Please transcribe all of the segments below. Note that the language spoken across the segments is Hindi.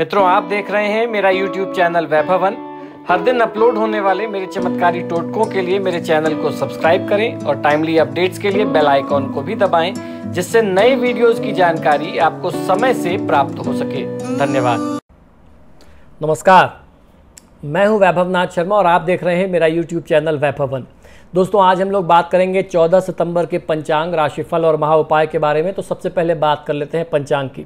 मित्रों आप देख रहे हैं मेरा YouTube चैनल वैभवन हर दिन अपलोड होने वाले मेरे चमत्कारी टोटकों के लिए मेरे चैनल को सब्सक्राइब करें और टाइमली अपडेट्स के लिए बेल आइकॉन को भी दबाएं जिससे नए वीडियोस की जानकारी आपको समय से प्राप्त हो सके धन्यवाद नमस्कार मैं हूं वैभवनाथ शर्मा और आप देख रहे हैं मेरा यूट्यूब चैनल वैभवन दोस्तों आज हम लोग बात करेंगे 14 सितंबर के पंचांग राशिफल और महा उपाय के बारे में तो सबसे पहले बात कर लेते हैं पंचांग की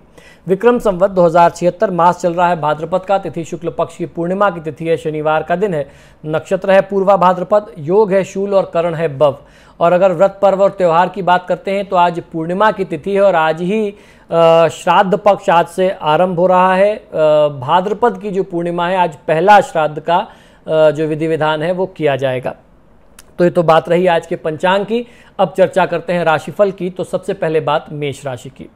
विक्रम संवत दो मास चल रहा है भाद्रपद का तिथि शुक्ल पक्ष की पूर्णिमा की तिथि है शनिवार का दिन है नक्षत्र है पूर्वा भाद्रपद योग है शूल और करण है बव और अगर व्रत पर्व और त्यौहार की बात करते हैं तो आज पूर्णिमा की तिथि है और आज ही श्राद्ध पक्ष आज से आरंभ हो रहा है भाद्रपद की जो पूर्णिमा है आज पहला श्राद्ध का जो विधि विधान है वो किया जाएगा तो ये तो बात रही आज के पंचांग की अब चर्चा करते हैं राशिफल की तो सबसे पहले बात मेष राशि की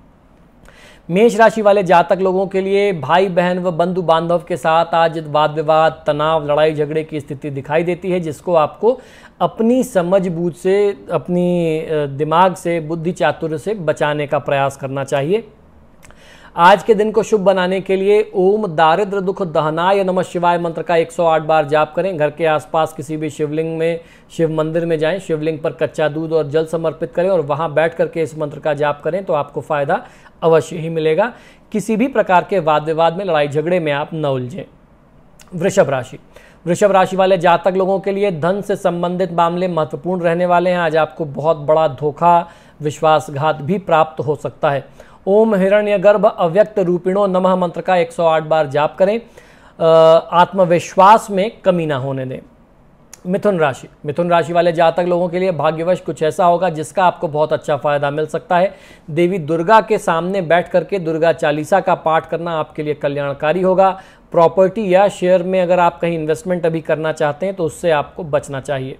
मेष राशि वाले जातक लोगों के लिए भाई बहन व बंधु बांधव के साथ आज वाद विवाद तनाव लड़ाई झगड़े की स्थिति दिखाई देती है जिसको आपको अपनी समझ बूझ से अपनी दिमाग से बुद्धि चातुर्य से बचाने का प्रयास करना चाहिए आज के दिन को शुभ बनाने के लिए ओम दारिद्र दुख दहनाय नमः शिवाय मंत्र का 108 बार जाप करें घर के आसपास किसी भी शिवलिंग में शिव मंदिर में जाएं शिवलिंग पर कच्चा दूध और जल समर्पित करें और वहां बैठ करके इस मंत्र का जाप करें तो आपको फ़ायदा अवश्य ही मिलेगा किसी भी प्रकार के वाद विवाद में लड़ाई झगड़े में आप न उलझें वृषभ राशि वृषभ राशि वाले जातक लोगों के लिए धन से संबंधित मामले महत्वपूर्ण रहने वाले हैं आज आपको बहुत बड़ा धोखा विश्वासघात भी प्राप्त हो सकता है ओम हिरण्य गर्भ अव्यक्त रूपिणो नमः मंत्र का 108 बार जाप करें आत्मविश्वास में कमी ना होने दें मिथुन राशि मिथुन राशि वाले जातक लोगों के लिए भाग्यवश कुछ ऐसा होगा जिसका आपको बहुत अच्छा फायदा मिल सकता है देवी दुर्गा के सामने बैठ करके दुर्गा चालीसा का पाठ करना आपके लिए कल्याणकारी होगा प्रॉपर्टी या शेयर में अगर आप कहीं इन्वेस्टमेंट अभी करना चाहते हैं तो उससे आपको बचना चाहिए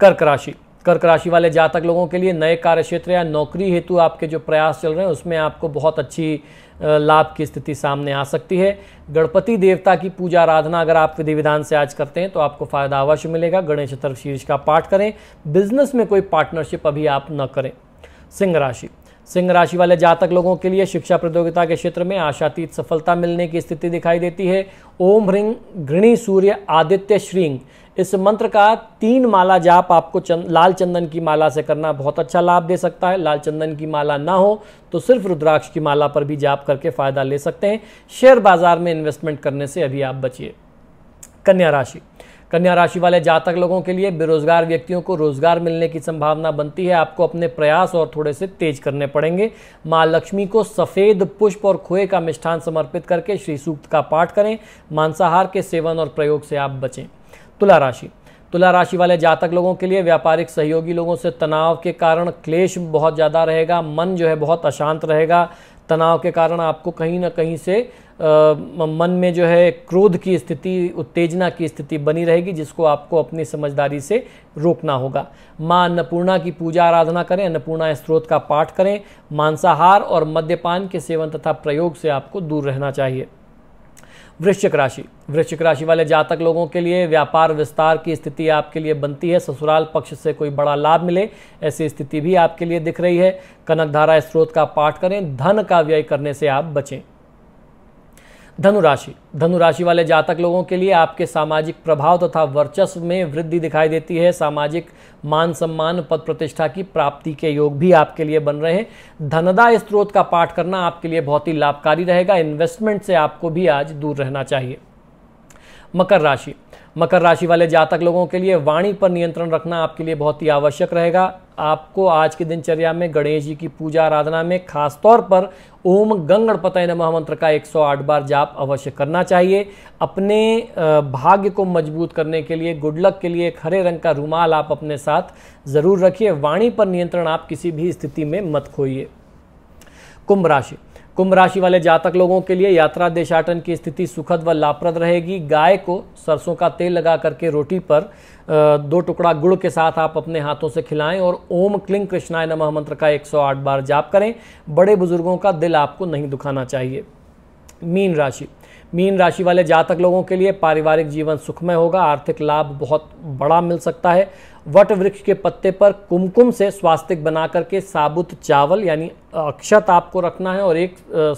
कर्क राशि कर्क राशि वाले जातक लोगों के लिए नए कार्य क्षेत्र या नौकरी हेतु आपके जो प्रयास चल रहे हैं उसमें आपको बहुत अच्छी लाभ की स्थिति सामने आ सकती है गणपति देवता की पूजा आराधना अगर आप विधि विधान से आज करते हैं तो आपको फायदा अवश्य मिलेगा गणेश चतुर्थ शीर्ष का पाठ करें बिजनेस में कोई पार्टनरशिप अभी आप न करें सिंह राशि सिंह राशि वाले जातक लोगों के लिए शिक्षा प्रतियोगिता के क्षेत्र में आशातीत सफलता मिलने की स्थिति दिखाई देती है ओम ह्रीं घृणी सूर्य आदित्य श्रींग इस मंत्र का तीन माला जाप आपको चंद लाल चंदन की माला से करना बहुत अच्छा लाभ दे सकता है लाल चंदन की माला ना हो तो सिर्फ रुद्राक्ष की माला पर भी जाप करके फायदा ले सकते हैं शेयर बाजार में इन्वेस्टमेंट करने से अभी आप बचिए कन्या राशि कन्या राशि वाले जातक लोगों के लिए बेरोजगार व्यक्तियों को रोजगार मिलने की संभावना बनती है आपको अपने प्रयास और थोड़े से तेज करने पड़ेंगे माँ लक्ष्मी को सफ़ेद पुष्प और खोए का मिष्ठान समर्पित करके श्री सूक्त का पाठ करें मांसाहार के सेवन और प्रयोग से आप बचें तुला राशि तुला राशि वाले जातक लोगों के लिए व्यापारिक सहयोगी लोगों से तनाव के कारण क्लेश बहुत ज़्यादा रहेगा मन जो है बहुत अशांत रहेगा तनाव के कारण आपको कहीं ना कहीं से आ, मन में जो है क्रोध की स्थिति उत्तेजना की स्थिति बनी रहेगी जिसको आपको अपनी समझदारी से रोकना होगा माँ अन्नपूर्णा की पूजा आराधना करें अन्नपूर्णा स्त्रोत का पाठ करें मांसाहार और मद्यपान के सेवन तथा प्रयोग से आपको दूर रहना चाहिए वृश्चिक राशि वृश्चिक राशि वाले जातक लोगों के लिए व्यापार विस्तार की स्थिति आपके लिए बनती है ससुराल पक्ष से कोई बड़ा लाभ मिले ऐसी स्थिति भी आपके लिए दिख रही है कनक धारा स्रोत का पाठ करें धन का व्यय करने से आप बचें धनुराशि धनुराशि वाले जातक लोगों के लिए आपके सामाजिक प्रभाव तथा वर्चस्व में वृद्धि दिखाई देती है सामाजिक मान सम्मान पद प्रतिष्ठा की प्राप्ति के योग भी आपके लिए बन रहे हैं धनदा स्त्रोत का पाठ करना आपके लिए बहुत ही लाभकारी रहेगा इन्वेस्टमेंट से आपको भी आज दूर रहना चाहिए मकर राशि मकर राशि वाले जातक लोगों के लिए वाणी पर नियंत्रण रखना आपके लिए बहुत ही आवश्यक रहेगा आपको आज के दिनचर्या में गणेश जी की पूजा आराधना में खासतौर पर ओम गंग गणपतय नमः मंत्र का 108 बार जाप अवश्य करना चाहिए अपने भाग्य को मजबूत करने के लिए गुड लक के लिए एक हरे रंग का रुमाल आप अपने साथ ज़रूर रखिए वाणी पर नियंत्रण आप किसी भी स्थिति में मत खोइए कुंभ राशि कुंभ राशि वाले जातक लोगों के लिए यात्रा देशाटन की स्थिति सुखद व लाभप्रद रहेगी गाय को सरसों का तेल लगा करके रोटी पर दो टुकड़ा गुड़ के साथ आप अपने हाथों से खिलाएं और ओम क्लिंग कृष्णाय नमः मंत्र का 108 बार जाप करें बड़े बुजुर्गों का दिल आपको नहीं दुखाना चाहिए मीन राशि मीन राशि वाले जातक लोगों के लिए पारिवारिक जीवन सुखमय होगा आर्थिक लाभ बहुत बड़ा मिल सकता है वट वृक्ष के पत्ते पर कुमकुम से स्वास्तिक बना करके साबुत चावल यानी अक्षत आपको रखना है और एक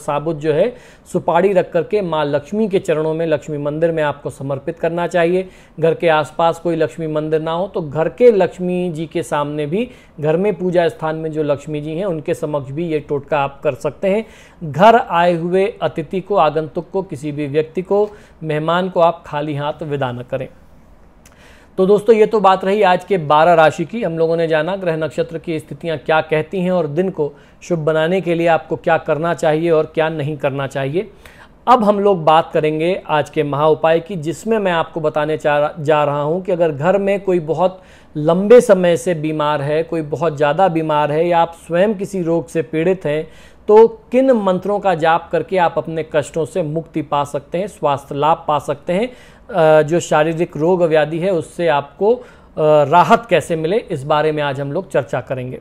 साबुत जो है सुपाड़ी रख करके माँ लक्ष्मी के चरणों में लक्ष्मी मंदिर में आपको समर्पित करना चाहिए घर के आसपास कोई लक्ष्मी मंदिर ना हो तो घर के लक्ष्मी जी के सामने भी घर में पूजा स्थान में जो लक्ष्मी जी हैं उनके समक्ष भी ये टोटका आप कर सकते हैं घर आए हुए अतिथि को आगंतुक को किसी भी व्यक्ति को मेहमान को आप खाली हाथ विदा न करें तो दोस्तों ये तो बात रही आज के 12 राशि की हम लोगों ने जाना ग्रह नक्षत्र की स्थितियां क्या कहती हैं और दिन को शुभ बनाने के लिए आपको क्या करना चाहिए और क्या नहीं करना चाहिए अब हम लोग बात करेंगे आज के महा उपाय की जिसमें मैं आपको बताने जा रहा हूं कि अगर घर में कोई बहुत लंबे समय से बीमार है कोई बहुत ज़्यादा बीमार है या आप स्वयं किसी रोग से पीड़ित हैं तो किन मंत्रों का जाप करके आप अपने कष्टों से मुक्ति पा सकते हैं स्वास्थ्य लाभ पा सकते हैं जो शारीरिक रोग व्याधि है उससे आपको राहत कैसे मिले इस बारे में आज हम लोग चर्चा करेंगे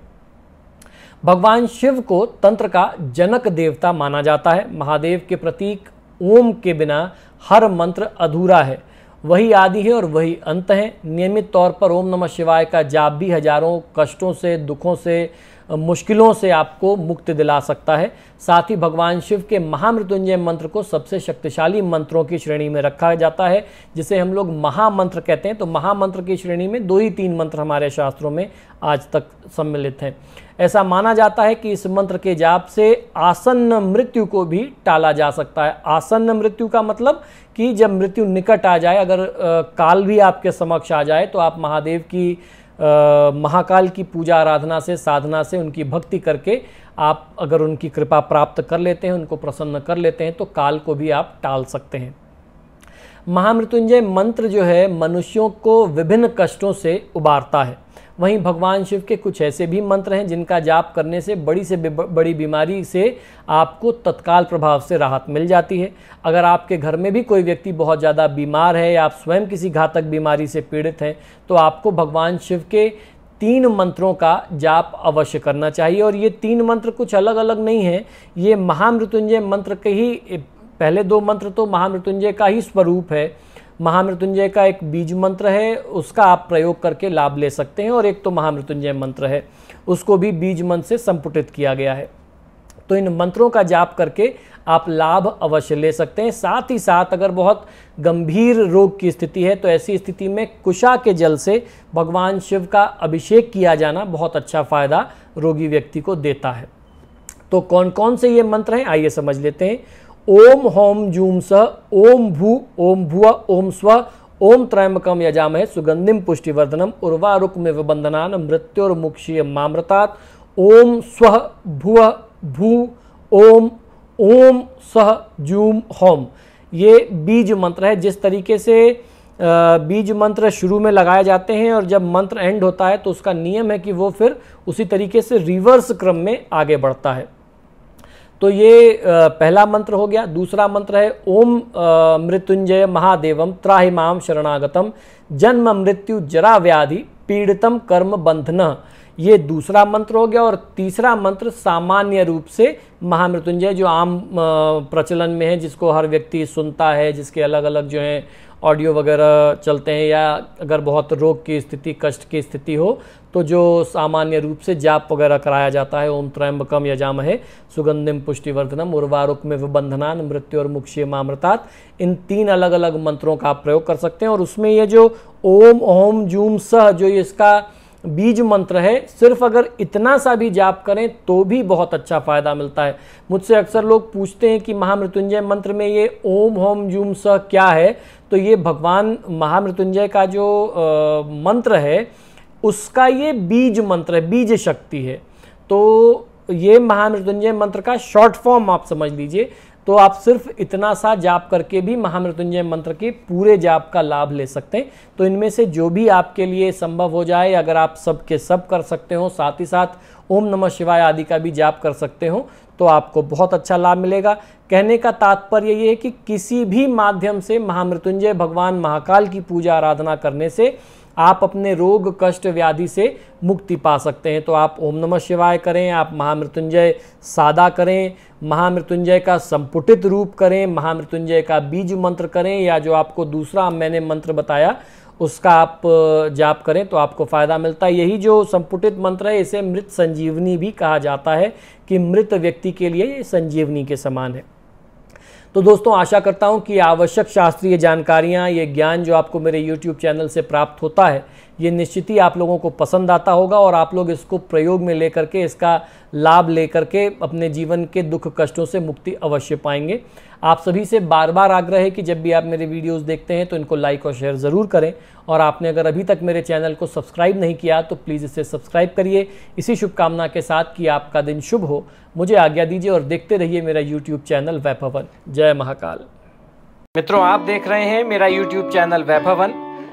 भगवान शिव को तंत्र का जनक देवता माना जाता है महादेव के प्रतीक ओम के बिना हर मंत्र अधूरा है वही आदि है और वही अंत है नियमित तौर पर ओम नमः शिवाय का जाप भी हजारों कष्टों से दुखों से मुश्किलों से आपको मुक्ति दिला सकता है साथ ही भगवान शिव के महामृत्युंजय मंत्र को सबसे शक्तिशाली मंत्रों की श्रेणी में रखा जाता है जिसे हम लोग महामंत्र कहते हैं तो महामंत्र की श्रेणी में दो ही तीन मंत्र हमारे शास्त्रों में आज तक सम्मिलित हैं ऐसा माना जाता है कि इस मंत्र के जाप से आसन्न मृत्यु को भी टाला जा सकता है आसन्न मृत्यु का मतलब कि जब मृत्यु निकट आ जाए अगर आ, काल भी आपके समक्ष आ जाए तो आप महादेव की महाकाल की पूजा आराधना से साधना से उनकी भक्ति करके आप अगर उनकी कृपा प्राप्त कर लेते हैं उनको प्रसन्न कर लेते हैं तो काल को भी आप टाल सकते हैं महामृत्युंजय मंत्र जो है मनुष्यों को विभिन्न कष्टों से उबारता है वहीं भगवान शिव के कुछ ऐसे भी मंत्र हैं जिनका जाप करने से बड़ी से बड़ी बीमारी से आपको तत्काल प्रभाव से राहत मिल जाती है अगर आपके घर में भी कोई व्यक्ति बहुत ज़्यादा बीमार है या आप स्वयं किसी घातक बीमारी से पीड़ित हैं तो आपको भगवान शिव के तीन मंत्रों का जाप अवश्य करना चाहिए और ये तीन मंत्र कुछ अलग अलग नहीं हैं ये महामृत्युंजय मंत्र के ही पहले दो मंत्र तो महामृत्युंजय का ही स्वरूप है महामृत्युंजय का एक बीज मंत्र है उसका आप प्रयोग करके लाभ ले सकते हैं और एक तो महामृत्युंजय मंत्र है उसको भी बीज मंत्र से संपुटित किया गया है तो इन मंत्रों का जाप करके आप लाभ अवश्य ले सकते हैं साथ ही साथ अगर बहुत गंभीर रोग की स्थिति है तो ऐसी स्थिति में कुशा के जल से भगवान शिव का अभिषेक किया जाना बहुत अच्छा फ़ायदा रोगी व्यक्ति को देता है तो कौन कौन से ये मंत्र हैं आइए समझ लेते हैं ओम होम जूम स ओम भू ओम भुव ओम स्व ओम त्रैंबकम यजामहे सुगंधिम पुष्टिवर्धनम उर्वारुक्म वंदनान मृत्योर्मुक्षीय मामृता ओम स्व भुव भू ओम ओम सह जूम होम ये बीज मंत्र है जिस तरीके से बीज मंत्र शुरू में लगाए जाते हैं और जब मंत्र एंड होता है तो उसका नियम है कि वो फिर उसी तरीके से रिवर्स क्रम में आगे बढ़ता है तो ये पहला मंत्र हो गया दूसरा मंत्र है ओम मृत्युंजय महादेवम त्राहिमाम शरणागतम जन्म मृत्यु जरा व्याधि पीड़ितम कर्म बंधन ये दूसरा मंत्र हो गया और तीसरा मंत्र सामान्य रूप से महामृत्युंजय जो आम प्रचलन में है जिसको हर व्यक्ति सुनता है जिसके अलग अलग जो हैं ऑडियो वगैरह चलते हैं या अगर बहुत रोग की स्थिति कष्ट की स्थिति हो तो जो सामान्य रूप से जाप वगैरह कराया जाता है ओम त्रयम्बकम यजाम है सुगंधिम पुष्टिवर्धनम उर्वारुक में विबंधनान मृत्यु और मुक्षी मामृतात इन तीन अलग अलग मंत्रों का आप प्रयोग कर सकते हैं और उसमें ये जो ओम ओम जूम सह जो इसका बीज मंत्र है सिर्फ अगर इतना सा भी जाप करें तो भी बहुत अच्छा फ़ायदा मिलता है मुझसे अक्सर लोग पूछते हैं कि महामृत्युंजय मंत्र में ये ओम होम जूम स क्या है तो ये भगवान महामृत्युंजय का जो आ, मंत्र है उसका ये बीज मंत्र है बीज शक्ति है तो ये महामृत्युंजय मंत्र का शॉर्ट फॉर्म आप समझ लीजिए तो आप सिर्फ इतना सा जाप करके भी महामृत्युंजय मंत्र के पूरे जाप का लाभ ले सकते हैं तो इनमें से जो भी आपके लिए संभव हो जाए अगर आप सब के सब कर सकते हो साथ ही साथ ओम नमः शिवाय आदि का भी जाप कर सकते हो तो आपको बहुत अच्छा लाभ मिलेगा कहने का तात्पर्य ये है कि किसी भी माध्यम से महामृत्युंजय भगवान महाकाल की पूजा आराधना करने से आप अपने रोग कष्ट व्याधि से मुक्ति पा सकते हैं तो आप ओम नमः शिवाय करें आप महामृत्युंजय सादा करें महामृत्युंजय का संपुटित रूप करें महामृत्युंजय का बीज मंत्र करें या जो आपको दूसरा मैंने मंत्र बताया उसका आप जाप करें तो आपको फ़ायदा मिलता है यही जो संपुटित मंत्र है इसे मृत संजीवनी भी कहा जाता है कि मृत व्यक्ति के लिए ये संजीवनी के समान है तो दोस्तों आशा करता हूँ कि आवश्यक शास्त्रीय जानकारियाँ ये ज्ञान जो आपको मेरे यूट्यूब चैनल से प्राप्त होता है ये निश्चित ही आप लोगों को पसंद आता होगा और आप लोग इसको प्रयोग में लेकर के इसका लाभ लेकर के अपने जीवन के दुख कष्टों से मुक्ति अवश्य पाएंगे आप सभी से बार बार आग्रह है कि जब भी आप मेरे वीडियोस देखते हैं तो इनको लाइक और शेयर ज़रूर करें और आपने अगर अभी तक मेरे चैनल को सब्सक्राइब नहीं किया तो प्लीज़ इसे सब्सक्राइब करिए इसी शुभकामना के साथ कि आपका दिन शुभ हो मुझे आज्ञा दीजिए और देखते रहिए मेरा यूट्यूब चैनल वैभवन जय महाकाल मित्रों आप देख रहे हैं मेरा यूट्यूब चैनल वैभवन